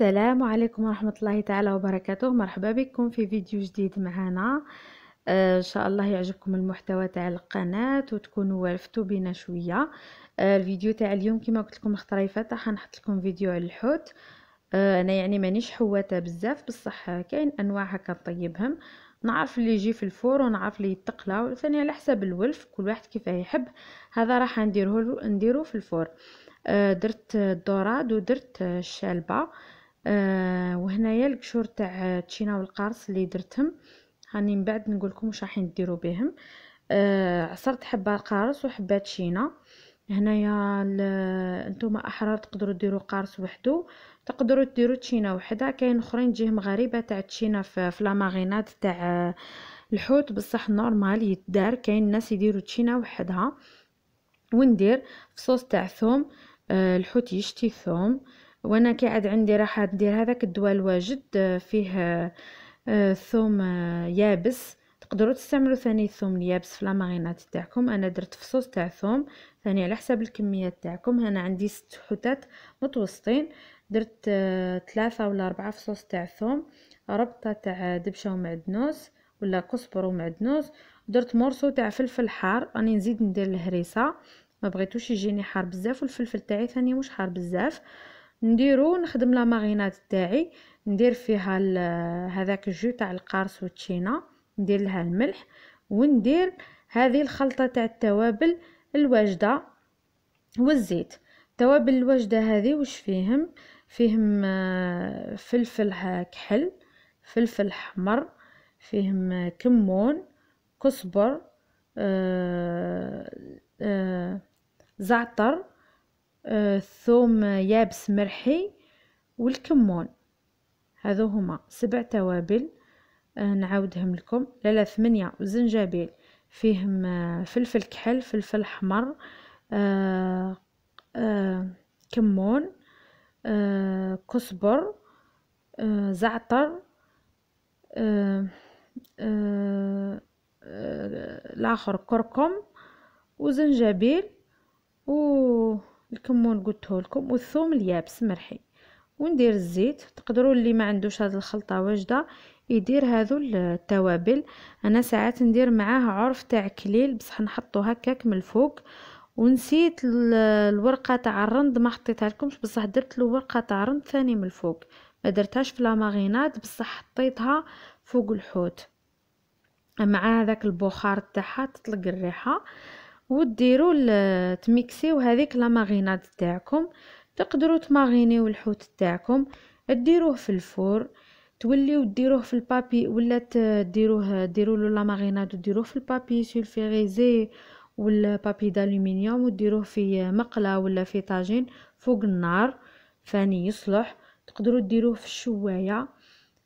السلام عليكم ورحمة الله تعالى وبركاته مرحبا بكم في فيديو جديد معنا آه ان شاء الله يعجبكم المحتوى تاع القناة وتكونوا والفتوا بينا شوية آه الفيديو تاع اليوم كما قلت لكم اختريفة حنحط لكم فيديو على الحوت آه انا يعني مانيش حواتة بزاف بصح كاين انواع هكا طيبهم نعرف اللي يجي في الفور ونعرف اللي يتقلى ثاني على حسب الولف كل واحد كيفاه يحب هذا راح نديره نديرو في الفور آه، درت الدوراد ودرت الشالبه آه، وهنايا القشور تاع التشينا والقارص اللي درتهم هاني من بعد نقول لكم واش راحين ديروا بهم آه عصرت حبه قارص وحبه تشينا هنايا نتوما احرار تقدروا ديروا قارص وحده تقدروا ديروا تشينا وحده كاين اخرين تجيهم غريبه تاع تشينا في فلاماغينات تاع الحوت بصح نورمال يدار كاين الناس يديروا تشينا وحدها وندير في صوص تاع ثوم آه الحوت يشتي ثوم وانا كي عاد عندي راح ندير هذاك الدواء الواجد آه، فيه آه، آه، ثوم يابس تقدروا تستعملوا ثاني الثوم اليابس في لامارينات تاعكم انا درت فصوص تاع ثوم ثاني على حسب الكميه تاعكم هنا عندي ست حتات متوسطين درت ثلاثة ولا أربعة فصوص تاع ثوم ربطة تاع دبشة ومعدنوس ولا كزبر ومعدنوس درت مورسو تاع فلفل حار راني نزيد ندير الهريسة ما بغيتوش يجيني حار بزاف والفلفل تاعي ثاني مش حار بزاف آه نديرو نخدم لا مارينات تاعي ندير فيها هذاك الجو تاع القارص والتشينا ندير لها الملح وندير هذه الخلطه تاع التوابل الواجده والزيت التوابل الواجده هذه واش فيهم فيهم آه، فلفل كحل فلفل حمر فيهم آه، كمون كزبر آه آه زعتر الثوم يابس مرحي والكمون هذو هما سبع توابل آه، نعاودهم لكم لا لا ثمانية وزنجبيل فيهم آه، فلفل كحل فلفل حمر آه، كمون كسبر زعتر الاخر كركم وزنجبيل و الكمون قلته لكم والثوم اليابس مرحي وندير الزيت تقدروا اللي ما عندوش هذه الخلطه واجده يدير هذو التوابل انا ساعات ندير معاه عرف تاع كليل بصح نحطو هكاك من الفوق ونسيت الورقه تاع الرند ما حطيتها لكمش بصح درت له ورقه تاع الرند ثاني من الفوق ما درتهاش في لاماريناد بصح حطيتها فوق الحوت مع هذاك البخار تاعها تطلق الريحه وديروا تميكسيو هذيك لا ماريناد تاعكم تقدروا تماغينيو الحوت تاعكم ديروه في الفور توليو ديروه في البابي ولا ديروه ديروا له لا ماريناد وديروه في البابي سولفيريزي ولا بابي d'aluminium وديروه في مقله ولا في طاجين فوق النار فاني يصلح تقدروا ديروه في الشوايه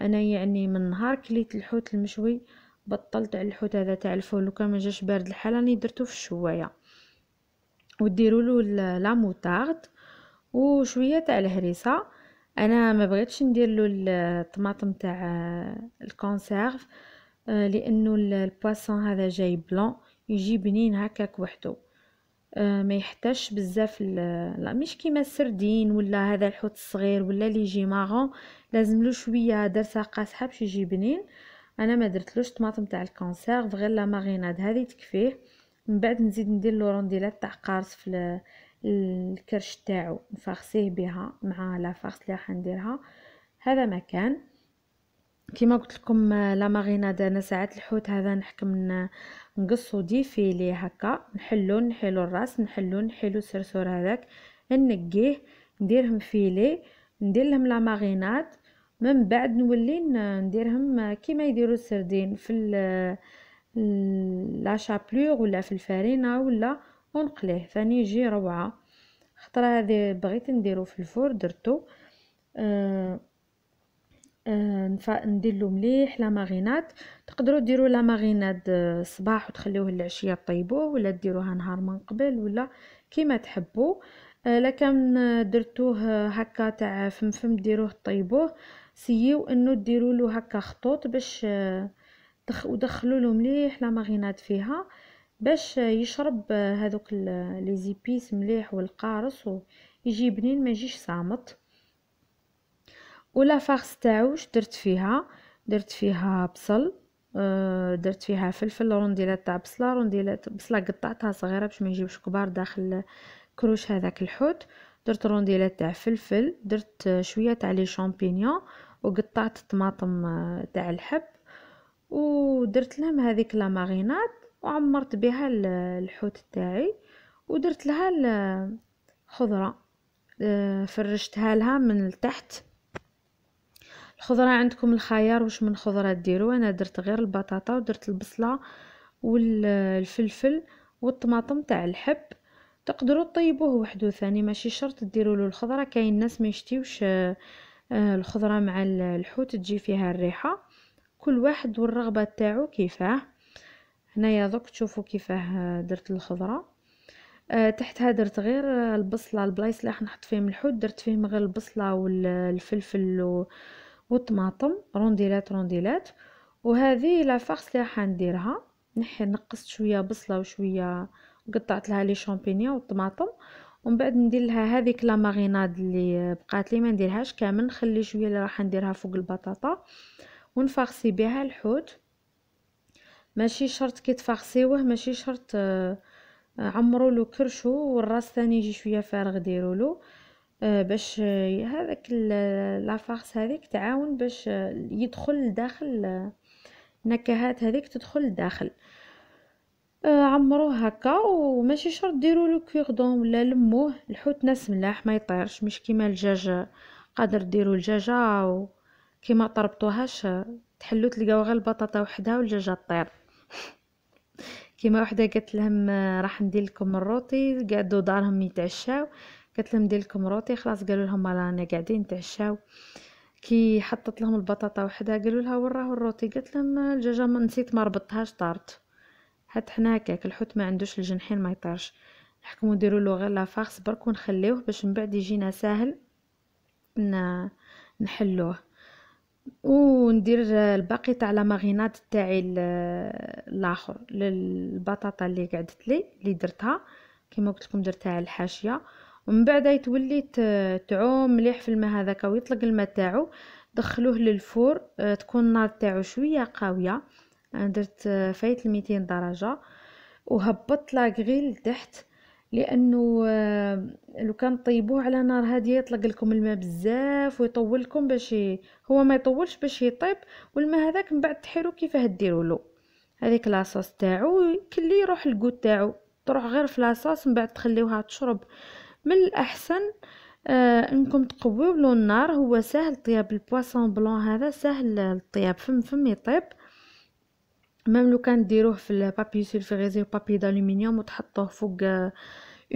انا يعني من نهار كليت الحوت المشوي بطلت على الحوت هذا تاع الفول وكان ما جاش بارد الحال راني درته في الشوايه وديروا له لا موتارد وشويه تاع الهريسه انا ما بغيتش ندير له الطماطم تاع آه، الكونسيرف آه، لانه البواسون هذا جاي بلون يجي بنين هكاك وحده آه، ما يحتاجش بزاف لا مش كيما السردين ولا هذا الحوت الصغير ولا اللي يجي ماغون لازم له شويه درسه قاصحه باش يجي بنين انا ما درتلوش طماطم تاع الكونسيرف غير لا ماريناد هذه تكفيه من بعد نزيد ندير لو رونديلات تاع قارص في الكرش تاعو نفخسيه بها مع لا فارس اللي راح نديرها هذا مكان كما قلت لكم لا ماريناد انا ساعات الحوت هذا نحكم نقصو دي فيلي هكا نحلو نحلو الراس نحلو نحلو السرسور هذاك نقيه نديرهم فيلي ندير لهم لا ماريناد من بعد نولي نديرهم كيما يديروا السردين في لا شابلوغ ولا في الفرينه ولا ونقليه ثاني يجي روعه خطره هذه بغيت نديرو في الفور درتو أه أه ندير له مليح لا ماغينات تقدروا ديروا لا ماغينات آه، الصباح وتخليوه العشيه طيبوه ولا ديروها نهار من قبل ولا كيما تحبوا الا آه، كان آه، درتوه هكا تاع فمفم ديروه طيبوه سييو انه ديروا له هكا خطوط باش آه، ودخلوا له مليح لا ماريناد فيها باش آه، يشرب آه، هذوك لي زيبيس مليح والقارص ويجي بنين ما يجيش صامت ولا فارس تاعو درت فيها درت فيها بصل درت فيها فلفل رونديلات تاع بصله رونديلات بصله قطعتها صغيره باش ما يجيبش كبار داخل كروش هذاك الحوت درت رونديلات تاع فلفل درت شويه تاع لي شامبينيون وقطعت الطماطم آه، تاع الحب ودرت لهم هذيك لا مارينات وعمرت بها الحوت تاعي ودرت لها الخضره آه، فرشتها لها من التحت الخضره عندكم الخيار واش من خضره ديروا انا درت غير البطاطا ودرت البصله والفلفل والطماطم تاع الحب تقدروا طيبوه وحده ثاني ماشي شرط ديروا له الخضره كاين ناس ما يشتيوش آه، آه، الخضره مع الحوت تجي فيها الريحه كل واحد والرغبه تاعو كيفاه هنايا دوك تشوفوا كيفاه آه، درت الخضره آه، تحتها درت غير البصله البلايص اللي نحط فيهم الحوت درت فيهم غير البصله والفلفل والطماطم رونديلات رونديلات وهذه لا فارس اللي نديرها نحي نقصت شويه بصله وشويه قطعت لها لي شامبينيون والطماطم ومن بعد ندير لها هذيك لا ماريناد اللي بقات لي ما نديرهاش كامل نخلي شويه اللي راح نديرها فوق البطاطا ونفارسي بها الحوت ماشي شرط كي تفارسيوه ماشي شرط آه، عمرو له كرشو والراس ثاني يجي شويه فارغ ديروا له باش آه، هذاك آه، لا فارس هذيك تعاون باش يدخل لداخل النكهات هذيك تدخل لداخل آه، عمروه هكا وماشي شرط ديروا له كوردون ولا لموه الحوت ناس ملاح ما يطيرش مش كيما الدجاج قادر ديروا الدجاجه وكيما طربتوهاش تحلو تلقاو غير البطاطا وحدها والدجاجه طير كيما وحده قالت لهم آه، راح ندير لكم الروتي قعدوا دارهم يتعشاو قالت لهم ندير لكم روتي خلاص قالوا لهم رانا قاعدين نتعشاو كي حطت لهم البطاطا وحدها قالوا لها وراه الروتي قالت لهم آه، الدجاجه ما نسيت ما ربطتهاش طارت حتى حنا هكاك الحوت ما عندوش الجناحين ما يطيرش نحكمو نديرو له غير لافارس برك ونخليوه باش من بعد يجينا ساهل نحلوه وندير الباقي تاع لا ماريناد تاعي الاخر للبطاطا اللي قعدت لي اللي درتها كما قلت لكم درتها على الحاشيه ومن بعد يتولي تعوم مليح في الماء هذاك ويطلق الماء تاعو دخلوه للفور آه، تكون النار تاعو شويه قاويه درت آه، فايت 200 درجه وهبطت لاغريل لتحت لانه آه، لو كان طيبوه على نار هاديه يطلق لكم الماء بزاف ويطول لكم باش هو ما يطولش باش يطيب والماء هذاك من بعد تحيرو كيفاه ديروا له هذيك لاصوص تاعو كلي يروح الكو تاعو تروح غير في لاصوص من بعد تخليوها تشرب من الاحسن آه انكم تقويو له النار هو سهل طياب البواسون بلون هذا سهل الطياب فم فم يطيب ميم لو كان ديروه في البابي بابي وبابي و وتحطوه فوق اون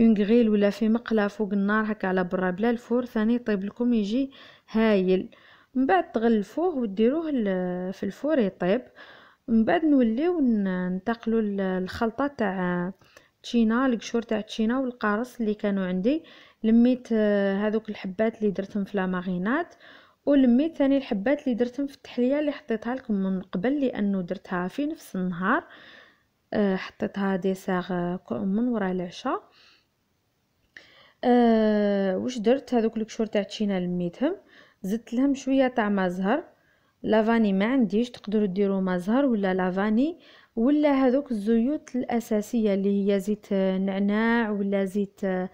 آه، غريل ولا في مقله فوق النار هكا على برا بلا الفور ثاني يطيب لكم يجي هايل من بعد تغلفوه وديروه آه، في الفور يطيب من بعد نوليو آه، ننتقلوا للخلطه تاع تشينا القشور تاع تشينا والقارص اللي كانوا عندي لميت هذوك الحبات اللي درتهم في لا ولميت ثاني الحبات اللي درتهم في التحليه اللي حطيتها لكم من قبل لانه درتها في نفس النهار أه حطيتها ديساغ آه، من ورا العشاء أه واش درت هذوك الكشور تاع تشينا لميتهم زدت لهم شويه تاع ما زهر لافاني ما عنديش تقدروا ديروا ما زهر ولا لافاني ولا هذوك الزيوت الاساسيه اللي هي زيت آه، نعناع ولا زيت آه،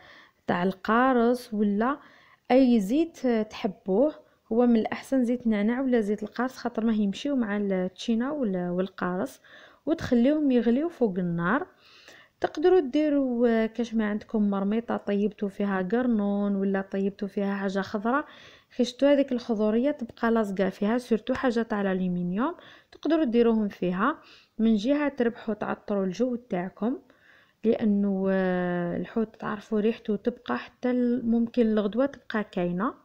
تاع القارص ولا اي زيت تحبوه هو من الاحسن زيت النعناع ولا زيت القارص خاطر ما يمشيو مع التشينا والقارص وتخليهم يغليو فوق النار تقدروا ديروا آه، كاش ما عندكم مرميطه طيبتوا فيها قرنون ولا طيبتوا فيها حاجه خضراء خشتو هذيك الخضوريه تبقى لاصقه فيها سورتو حاجه تاع الالومنيوم تقدروا ديروهم فيها من جهه تربحوا تعطروا الجو تاعكم لانه آه، الحوت تعرفوا ريحته تبقى حتى ممكن الغدوه تبقى كاينه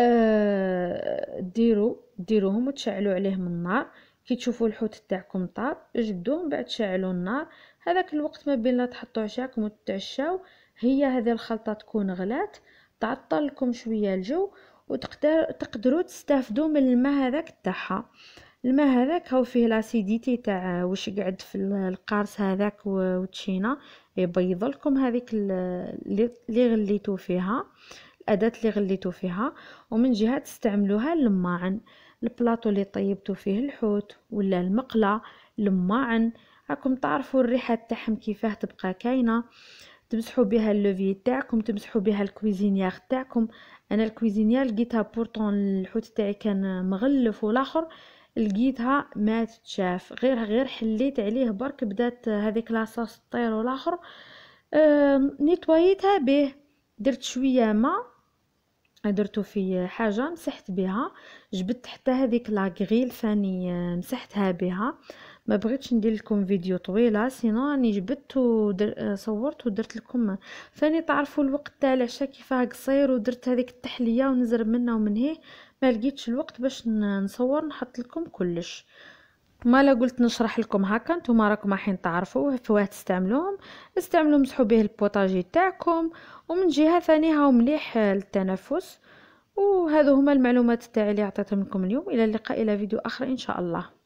آه، ديروا ديروهم وتشعلوا عليهم النار كي تشوفوا الحوت تاعكم طاب جدوه من بعد شعلوا النار هذاك الوقت ما بين لا تحطوا عشاكم وتتعشاو هي هذه الخلطه تكون غلات تعطل لكم شويه الجو وتقدر تقدروا تستافدوا من الماء هذاك تاعها الماء هذاك هو فيه لاسيديتي تاع واش قعد في القارص هذاك وتشينا يبيض لكم هذيك اللي غليتو فيها الأداة اللي غليتو فيها ومن جهة تستعملوها الماعن البلاطو اللي طيبتو فيه الحوت ولا المقلة الماعن راكم تعرفوا الريحة تاعهم كيفاه تبقى كاينة تمسحوا بها اللوفي تاعكم تمسحوا بها الكويزينيير تاعكم انا الكويزينيير لقيتها بورطون الحوت تاعي كان مغلف والاخر لقيتها ما تتشاف غير غير حليت عليه برك بدات هذيك لاصوص طير والاخر نيتوايتها به درت شويه ماء درتو في حاجه مسحت بها جبت حتى هذيك لاغريل ثاني آه، مسحتها بها ما بغيتش ندير لكم فيديو طويله سينو راني جبت آه، صورت ودرت لكم ثاني تعرفوا الوقت تاع العشاء كيفاه قصير ودرت هذيك التحليه ونزرب منه ومن هيه ما لقيتش الوقت باش نصور نحط لكم كلش مالا قلت نشرح لكم هكا نتوما راكم راحين تعرفوا فواه تستعملوهم استعملوا مسحوا به البوطاجي تاعكم ومن جهه ثانيه هاو مليح للتنفس وهذو هما المعلومات تاعي اللي عطيتهم لكم اليوم الى اللقاء الى فيديو اخر ان شاء الله